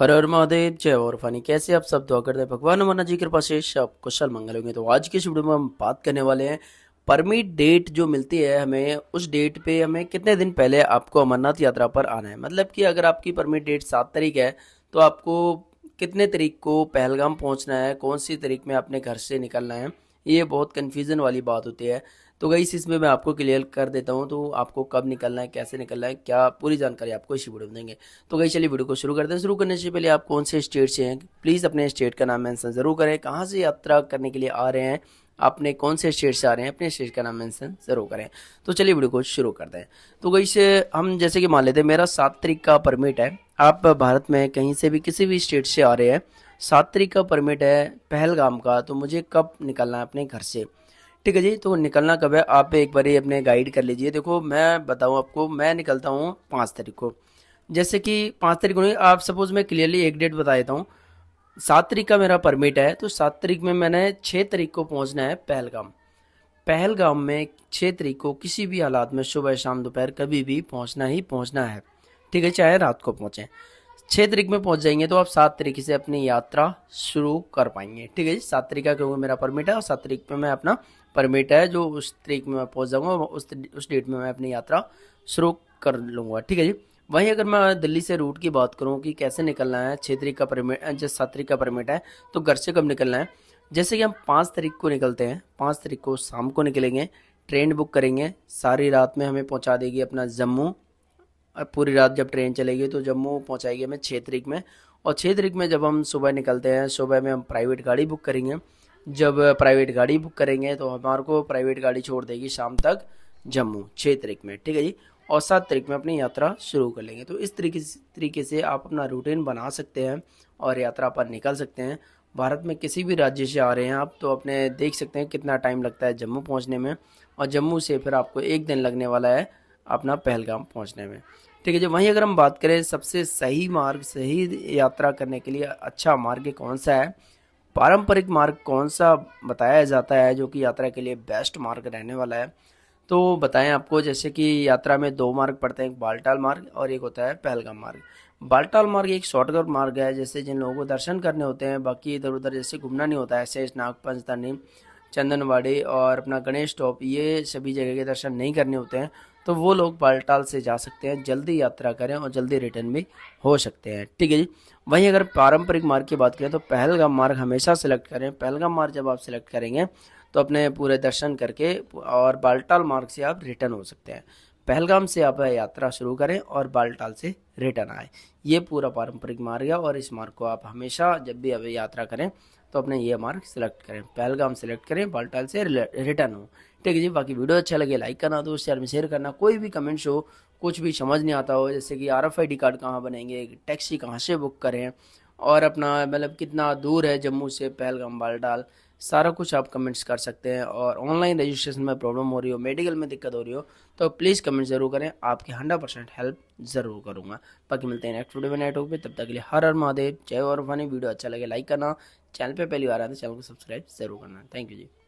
हर हर महादेव जय और फानी कैसे आप सब दुआ करते हैं भगवान अमरनाथ जी कृपा से सब कुशल मंगल होंगे तो आज के इस वीडियो में हम बात करने वाले हैं परमिट डेट जो मिलती है हमें उस डेट पे हमें कितने दिन पहले आपको अमरनाथ यात्रा पर आना है मतलब कि अगर आपकी परमिट डेट सात तारीख है तो आपको कितने तारीख को पहलगाम पहुँचना है कौन सी तरीक में अपने घर से निकलना है ये बहुत कन्फ्यूज़न वाली बात होती है तो गई इसमें मैं आपको क्लियर कर देता हूँ तो आपको कब निकलना है कैसे निकलना है क्या पूरी जानकारी आपको इसी वीडियो में देंगे तो गई चलिए वीडियो को शुरू करते हैं शुरू करने से पहले आप कौन से स्टेट से हैं प्लीज़ अपने स्टेट का नाम मैंसन ज़रूर करें कहाँ से यात्रा करने के लिए आ रहे हैं अपने कौन से स्टेट से आ रहे हैं अपने स्टेट का नाम मैंसन जरूर करें तो चलिए वीडियो को शुरू करते हैं तो गई से हम जैसे कि मान लेते हैं मेरा सात तारीख का परमिट है आप भारत में कहीं से भी किसी भी स्टेट से आ रहे हैं सात तरीक का परमिट है पहलगाम का तो मुझे कब निकलना है अपने घर से ठीक है जी तो निकलना कब है आप एक बार अपने गाइड कर लीजिए देखो मैं बताऊँ आपको मैं निकलता हूँ पाँच तारीख को जैसे कि पाँच तारीख को आप सपोज मैं क्लियरली एक डेट बता देता हूँ सात तरीक का मेरा परमिट है तो सात तरीक में मैंने छः तरीक को पहुँचना है पहलगाम पहलगाम में छः तरीक को किसी भी हालात में सुबह शाम दोपहर कभी भी पहुँचना ही पहुँचना है ठीक है चाहे रात को पहुँचें छः तारीख में पहुंच जाएंगे तो आप सात तरीके से अपनी यात्रा शुरू कर पाएंगे ठीक है जी सात तारीख का क्योंकि मेरा परमिट है और सात तारीख पे मैं अपना परमिट है जो उस तारीख में मैं पहुंच जाऊंगा उस उस डेट में मैं अपनी यात्रा शुरू कर लूँगा ठीक है जी वहीं अगर मैं दिल्ली से रूट की बात करूँ कि कैसे निकलना है छः तारीख का परमिट जैसे सात तारीख का परमिट है तो घर से कब निकलना है जैसे कि हम पाँच तारीख को निकलते हैं पाँच तारीख को शाम को निकलेंगे ट्रेन बुक करेंगे सारी रात में हमें पहुँचा देगी अपना जम्मू और पूरी रात जब ट्रेन चलेगी तो जम्मू पहुँचाएगी हमें छः तरीक में और छः तरीक में जब हम सुबह निकलते हैं सुबह में हम प्राइवेट गाड़ी बुक करेंगे जब प्राइवेट गाड़ी बुक करेंगे तो हमारे को प्राइवेट गाड़ी छोड़ देगी शाम तक जम्मू छः तरीक में ठीक है जी और सात तरीक में अपनी यात्रा शुरू कर लेंगे तो इस तरीके से तरीके से आप अपना रूटीन बना सकते हैं और यात्रा पर निकल सकते हैं भारत में किसी भी राज्य से आ रहे हैं आप तो अपने देख सकते हैं कितना टाइम लगता है जम्मू पहुँचने में और जम्मू से फिर आपको एक दिन लगने वाला है अपना पहलगाम पहुँचने में ठीक है जब वहीं अगर हम बात करें सबसे सही मार्ग सही यात्रा करने के लिए अच्छा मार्ग कौन सा है पारंपरिक मार्ग कौन सा बताया जाता है जो कि यात्रा के लिए बेस्ट मार्ग रहने वाला है तो बताएं आपको जैसे कि यात्रा में दो मार्ग पड़ते हैं एक बालटाल मार्ग और एक होता है पहलगाम मार्ग बालटाल मार्ग एक शॉर्टकट मार्ग है जैसे जिन लोगों को दर्शन करने होते हैं बाकी इधर उधर जैसे घूमना नहीं होता है शेष नाग पंचतनी चंदनवाड़ी और अपना गणेश टॉप ये सभी जगह के दर्शन नहीं करने होते हैं तो वो लोग बालटाल से जा सकते हैं जल्दी यात्रा करें और जल्दी रिटर्न भी हो सकते हैं ठीक है जी वहीं अगर पारंपरिक मार्ग की बात करें तो पहलगाम मार्ग हमेशा सेलेक्ट करें पहलगाम मार्ग जब आप सेलेक्ट करेंगे तो अपने पूरे दर्शन करके और बालटाल मार्ग से आप रिटर्न हो सकते हैं पहलगाम से आप यात्रा शुरू करें और बालटाल से रिटर्न आए ये पूरा पारंपरिक मार्ग है और इस मार्ग को आप हमेशा जब भी अब यात्रा करें तो अपने ये मार्ग सेलेक्ट करें पहलगाम सेलेक्ट करें बालटाल से रिटर्न हो ठीक है जी बाकी वीडियो अच्छा लगे लाइक करना दोस्त शेयर में शेयर करना कोई भी कमेंट्स हो कुछ भी समझ नहीं आता हो जैसे कि R F I D card कहाँ बनेंगे टैक्सी कहाँ से बुक करें और अपना मतलब कितना दूर है जम्मू से पहलगाम बालटाल सारा कुछ आप कमेंट्स कर सकते हैं और ऑनलाइन रजिस्ट्रेशन में प्रॉब्लम हो रही हो मेडिकल में दिक्कत हो रही हो तो प्लीज़ कमेंट ज़रूर करें आपकी हंड्रेड परसेंट हेल्प ज़रूर करूँगा बाकी मिलते हैं नेक्स्ट वीडियो में नेटवर्क पे तब तक के लिए हर हर महादेव जय और वानी वीडियो अच्छा लगे लाइक करना चैनल पे पहली बार आते तो चैनल को सब्सक्राइब जरूर करना थैंक यू जी